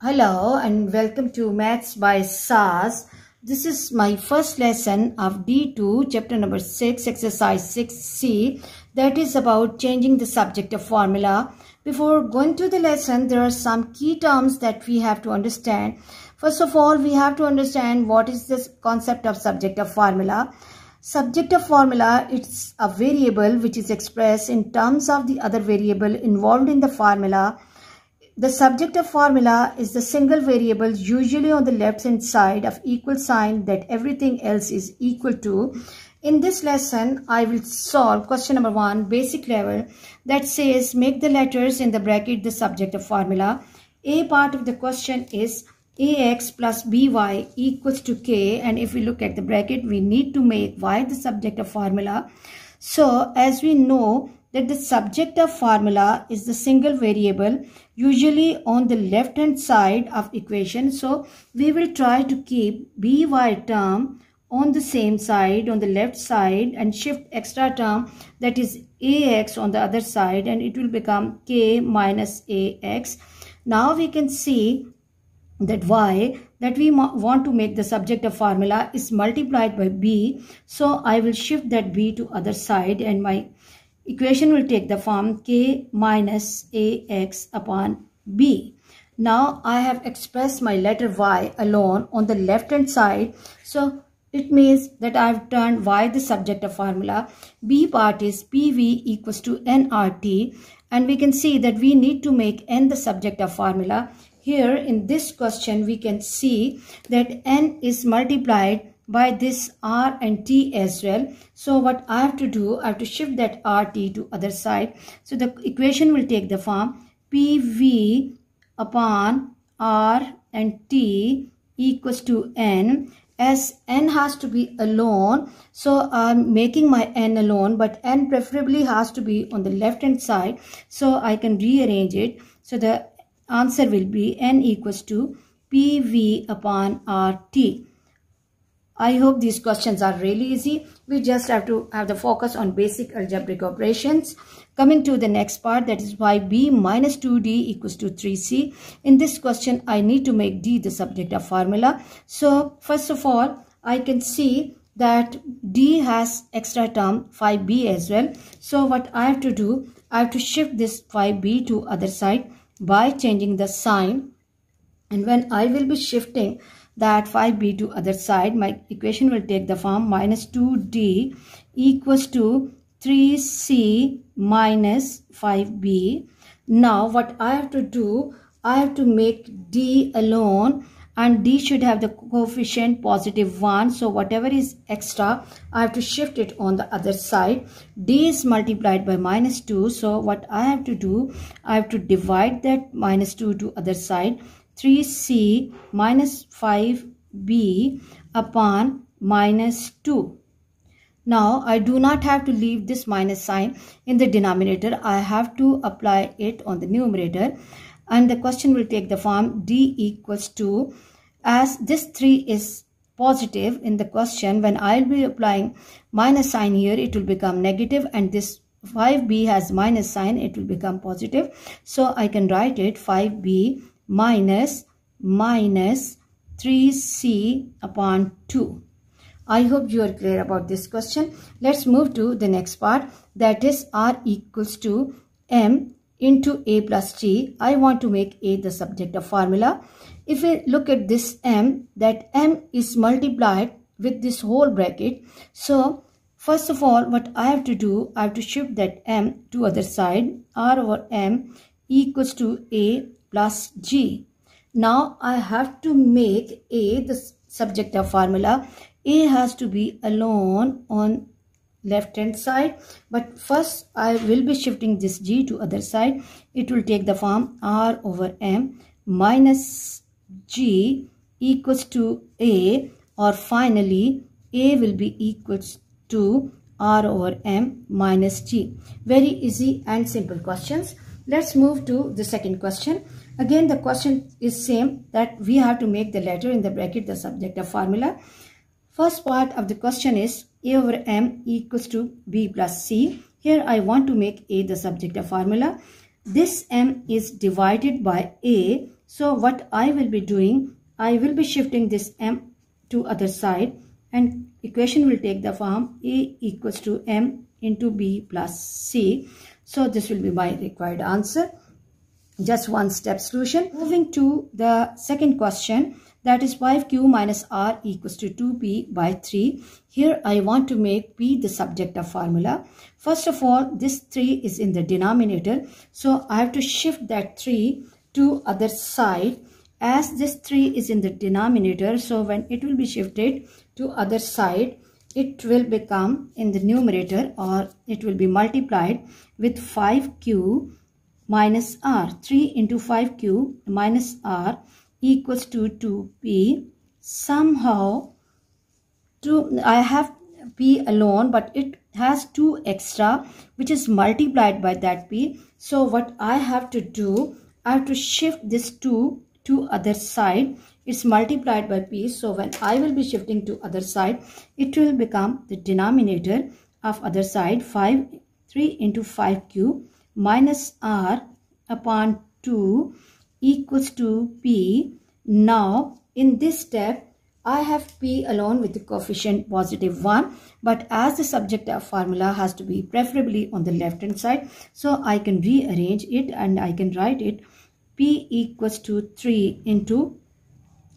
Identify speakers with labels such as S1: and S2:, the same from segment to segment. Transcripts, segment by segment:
S1: Hello and welcome to Maths by SAS. This is my first lesson of D2 chapter number 6 exercise 6C that is about changing the subject of formula. Before going to the lesson there are some key terms that we have to understand. First of all we have to understand what is this concept of subject of formula. Subject of formula it's a variable which is expressed in terms of the other variable involved in the formula the subject of formula is the single variable usually on the left hand side of equal sign that everything else is equal to. In this lesson, I will solve question number one, basic level, that says make the letters in the bracket the subject of formula. A part of the question is ax plus by equals to k and if we look at the bracket, we need to make y the subject of formula. So as we know, that the subject of formula is the single variable usually on the left hand side of equation so we will try to keep by term on the same side on the left side and shift extra term that is ax on the other side and it will become k minus ax now we can see that y that we want to make the subject of formula is multiplied by b so i will shift that b to other side and my equation will take the form k minus ax upon b. Now I have expressed my letter y alone on the left hand side. So it means that I have turned y the subject of formula. B part is PV equals to nRT and we can see that we need to make n the subject of formula. Here in this question we can see that n is multiplied by this r and t as well so what i have to do i have to shift that rt to other side so the equation will take the form pv upon r and t equals to n as n has to be alone so i'm making my n alone but n preferably has to be on the left hand side so i can rearrange it so the answer will be n equals to pv upon rt I hope these questions are really easy. We just have to have the focus on basic algebraic operations. Coming to the next part, that is why b minus 2d equals to 3c. In this question, I need to make d the subject of formula. So, first of all, I can see that d has extra term 5b as well. So, what I have to do, I have to shift this 5b to other side by changing the sign. And when I will be shifting, that 5b to other side, my equation will take the form minus 2d equals to 3c minus 5b. Now what I have to do, I have to make d alone and d should have the coefficient positive 1 so whatever is extra I have to shift it on the other side d is multiplied by minus 2 so what I have to do I have to divide that minus 2 to other side 3c minus 5b upon minus 2. Now I do not have to leave this minus sign in the denominator. I have to apply it on the numerator and the question will take the form d equals 2. as this 3 is positive in the question when I'll be applying minus sign here it will become negative and this 5b has minus sign it will become positive so I can write it 5b minus minus 3c upon 2. I hope you are clear about this question. Let's move to the next part that is r equals to m into a plus G. I want to make a the subject of formula. If we look at this m that m is multiplied with this whole bracket. So first of all what I have to do I have to shift that m to other side r over m equals to a plus G. Now I have to make A the subject of formula. A has to be alone on left hand side. But first I will be shifting this G to other side. It will take the form R over M minus G equals to A or finally A will be equals to R over M minus G. Very easy and simple questions. Let's move to the second question. Again, the question is same that we have to make the letter in the bracket the subject of formula. First part of the question is A over M equals to B plus C. Here I want to make A the subject of formula. This M is divided by A. So what I will be doing, I will be shifting this M to other side and equation will take the form A equals to M into B plus C. So this will be my required answer. Just one step solution. Moving to the second question that is 5q minus r equals to 2p by 3. Here I want to make p the subject of formula. First of all, this 3 is in the denominator. So I have to shift that 3 to other side. As this 3 is in the denominator, so when it will be shifted to other side, it will become in the numerator or it will be multiplied with 5q minus r. 3 into 5q minus r equals to 2p. Somehow, two, I have p alone but it has 2 extra which is multiplied by that p. So what I have to do, I have to shift this 2 to other side it's multiplied by p so when i will be shifting to other side it will become the denominator of other side 5 3 into 5 cube minus r upon 2 equals to p now in this step I have P alone with the coefficient positive 1 but as the subject of formula has to be preferably on the left hand side so I can rearrange it and I can write it P equals to 3 into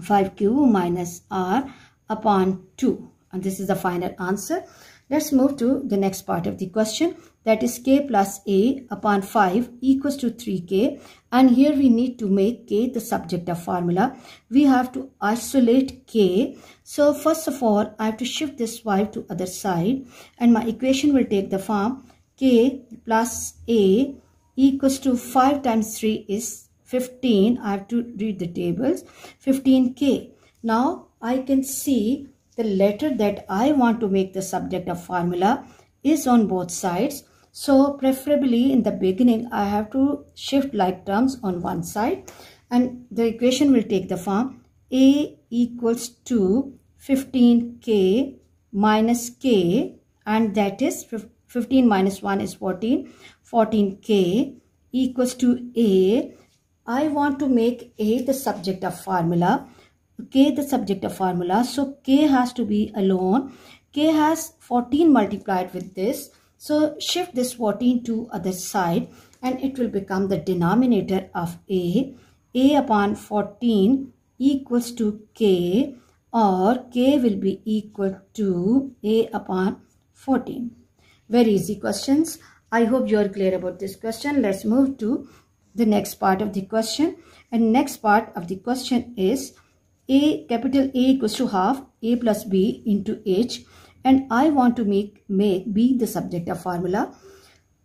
S1: 5q minus r upon 2 and this is the final answer let's move to the next part of the question that is k plus a upon 5 equals to 3k and here we need to make k the subject of formula we have to isolate k so first of all i have to shift this 5 to other side and my equation will take the form k plus a equals to 5 times 3 is 15 I have to read the tables 15k now I can see the letter that I want to make the subject of formula is on both sides so preferably in the beginning I have to shift like terms on one side and the equation will take the form A equals to 15k minus k and that is 15 minus 1 is 14 14k equals to A I want to make A the subject of formula, K the subject of formula. So K has to be alone. K has 14 multiplied with this. So shift this 14 to other side and it will become the denominator of A. A upon 14 equals to K or K will be equal to A upon 14. Very easy questions. I hope you are clear about this question. Let's move to the next part of the question and next part of the question is a capital A equals to half a plus b into h and I want to make, make b the subject of formula.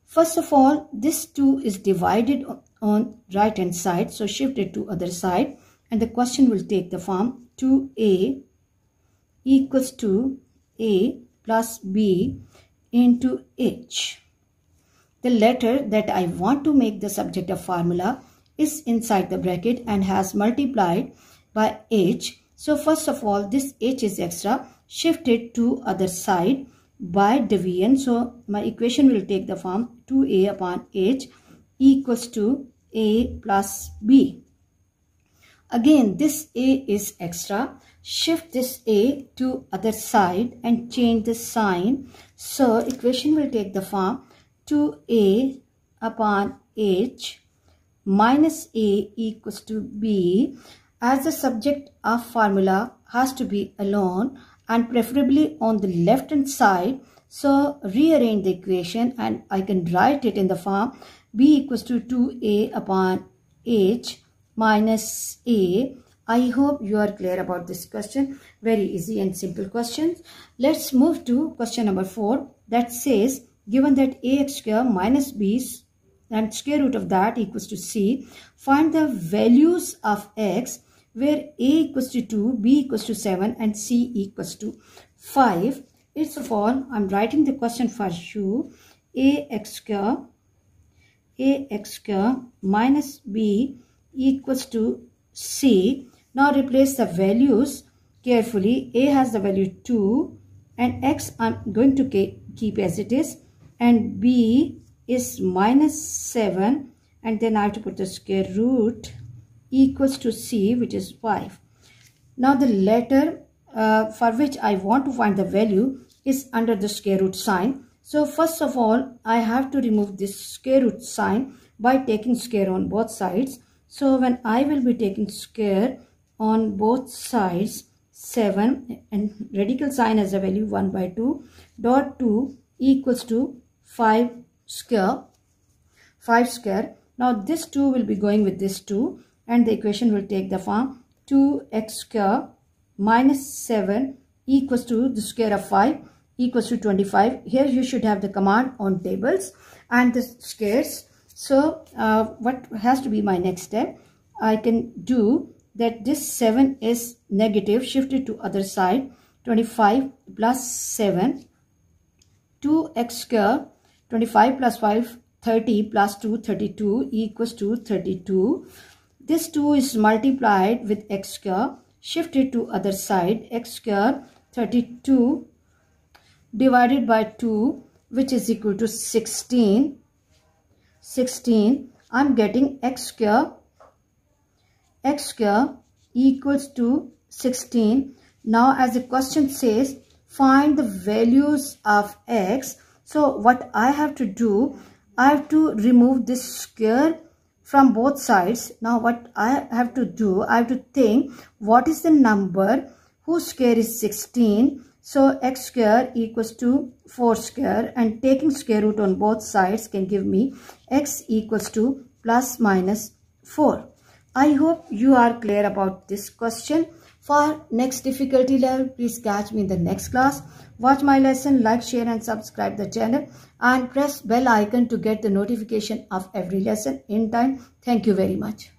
S1: First of all this 2 is divided on right hand side so shift it to other side and the question will take the form 2a equals to a plus b into h. The letter that I want to make the subject of formula is inside the bracket and has multiplied by h. So first of all, this h is extra. Shift it to other side by division. So my equation will take the form 2a upon h equals to a plus b. Again, this a is extra. Shift this a to other side and change the sign. So equation will take the form 2a upon h minus a equals to b as the subject of formula has to be alone and preferably on the left hand side so rearrange the equation and I can write it in the form b equals to 2a upon h minus a I hope you are clear about this question. Very easy and simple questions. Let's move to question number 4 that says given that ax square minus b and square root of that equals to c, find the values of x where a equals to 2, b equals to 7 and c equals to 5. It's of all, I'm writing the question for you. ax square, ax square minus b equals to c. Now replace the values carefully. a has the value 2 and x I'm going to keep as it is and b is minus 7 and then I have to put the square root equals to c which is 5. Now the letter uh, for which I want to find the value is under the square root sign. So first of all I have to remove this square root sign by taking square on both sides. So when I will be taking square on both sides 7 and radical sign as a value 1 by 2 dot 2 equals to 5 square 5 square now this 2 will be going with this 2 and the equation will take the form 2x square minus 7 equals to the square of 5 equals to 25 here you should have the command on tables and the squares so uh, what has to be my next step I can do that this 7 is negative shifted to other side 25 plus 7 2x square 25 plus 5, 30 plus 2, 32 equals to 32. This 2 is multiplied with x square, shifted to other side, x square 32 divided by 2 which is equal to 16. 16, I'm getting x square, x square equals to 16. Now as the question says, find the values of x so what i have to do i have to remove this square from both sides now what i have to do i have to think what is the number whose square is 16 so x square equals to 4 square and taking square root on both sides can give me x equals to plus minus 4 i hope you are clear about this question for next difficulty level, please catch me in the next class. Watch my lesson, like, share and subscribe the channel and press bell icon to get the notification of every lesson in time. Thank you very much.